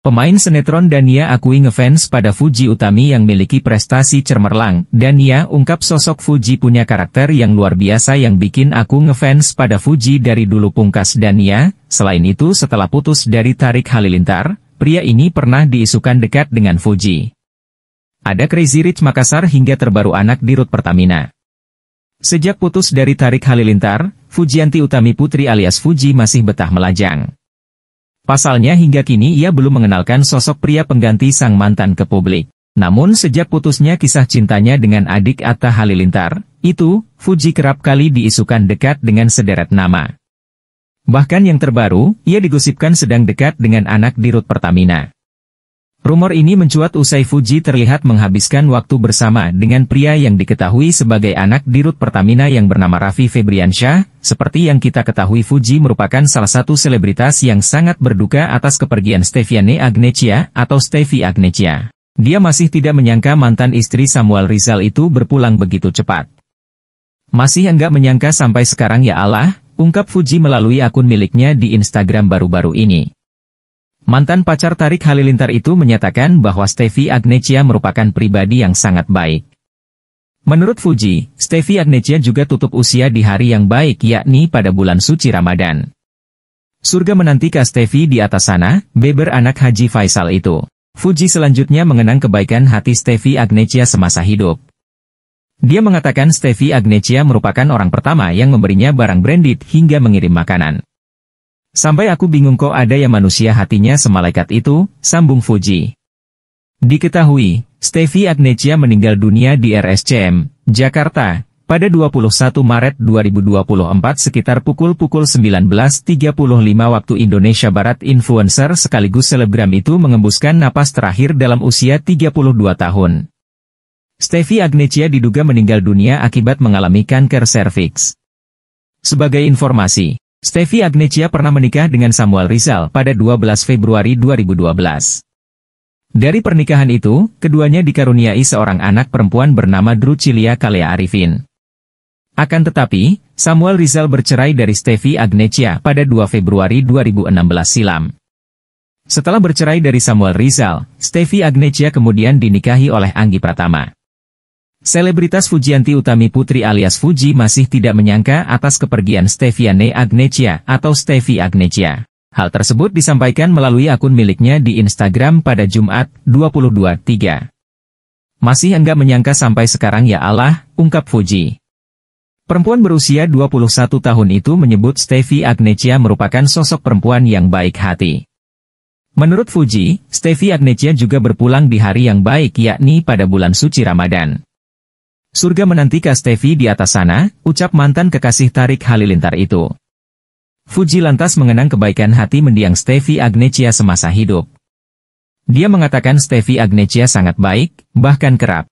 Pemain sinetron Dania akui ngefans pada Fuji Utami yang miliki prestasi cemerlang. Dania ungkap sosok Fuji punya karakter yang luar biasa yang bikin aku ngefans pada Fuji dari dulu pungkas Dania. Selain itu setelah putus dari Tarik Halilintar, pria ini pernah diisukan dekat dengan Fuji. Ada Crazy Rich Makassar hingga terbaru anak di Rut Pertamina. Sejak putus dari Tarik Halilintar, Fujianti Utami Putri alias Fuji masih betah melajang. Pasalnya hingga kini ia belum mengenalkan sosok pria pengganti sang mantan ke publik. Namun sejak putusnya kisah cintanya dengan adik Atta Halilintar, itu, Fuji kerap kali diisukan dekat dengan sederet nama. Bahkan yang terbaru, ia digosipkan sedang dekat dengan anak dirut Pertamina. Rumor ini mencuat usai Fuji terlihat menghabiskan waktu bersama dengan pria yang diketahui sebagai anak dirut Pertamina yang bernama Raffi Febriansyah. Seperti yang kita ketahui Fuji merupakan salah satu selebritas yang sangat berduka atas kepergian Steviane Agnecia atau Stevi Agnecia. Dia masih tidak menyangka mantan istri Samuel Rizal itu berpulang begitu cepat. Masih enggak menyangka sampai sekarang ya Allah, ungkap Fuji melalui akun miliknya di Instagram baru-baru ini. Mantan pacar Tarik Halilintar itu menyatakan bahwa Stevie Agnesia merupakan pribadi yang sangat baik. Menurut Fuji, Stevie Agnesia juga tutup usia di hari yang baik yakni pada bulan suci Ramadan. Surga menantikan Stevie di atas sana, beber anak Haji Faisal itu. Fuji selanjutnya mengenang kebaikan hati Stevie Agnesia semasa hidup. Dia mengatakan Stevie Agnesia merupakan orang pertama yang memberinya barang branded hingga mengirim makanan. Sampai aku bingung kok ada yang manusia hatinya semalaikat itu, sambung Fuji. Diketahui, Stevie Agnesia meninggal dunia di RSCM, Jakarta, pada 21 Maret 2024 sekitar pukul-pukul 19.35 waktu Indonesia Barat influencer sekaligus selebgram itu mengembuskan napas terakhir dalam usia 32 tahun. Stevie Agnesia diduga meninggal dunia akibat mengalami kanker serviks. Sebagai informasi, Stevie Agnecia pernah menikah dengan Samuel Rizal pada 12 Februari 2012. Dari pernikahan itu, keduanya dikaruniai seorang anak perempuan bernama Drucilia Kalea Arifin. Akan tetapi, Samuel Rizal bercerai dari Stevi Agnecia pada 2 Februari 2016 silam. Setelah bercerai dari Samuel Rizal, Stevi Agnecia kemudian dinikahi oleh Anggi Pratama. Selebritas Fujianti Utami Putri alias Fuji masih tidak menyangka atas kepergian Steviane Agnecia atau Stevi Agnecia. Hal tersebut disampaikan melalui akun miliknya di Instagram pada Jumat, 22.3. Masih enggak menyangka sampai sekarang ya Allah, ungkap Fuji. Perempuan berusia 21 tahun itu menyebut Stevi Agnecia merupakan sosok perempuan yang baik hati. Menurut Fuji, Stevi Agnecia juga berpulang di hari yang baik yakni pada bulan suci Ramadan. Surga menantikan Steffi di atas sana, ucap mantan kekasih Tarik Halilintar itu. Fuji lantas mengenang kebaikan hati mendiang Steffi Agnecia semasa hidup. Dia mengatakan Steffi Agnecia sangat baik, bahkan kerap